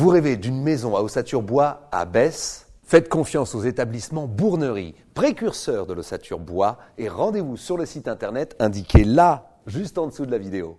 Vous rêvez d'une maison à ossature bois à Besse Faites confiance aux établissements Bournerie, précurseurs de l'ossature bois, et rendez-vous sur le site internet indiqué là, juste en dessous de la vidéo.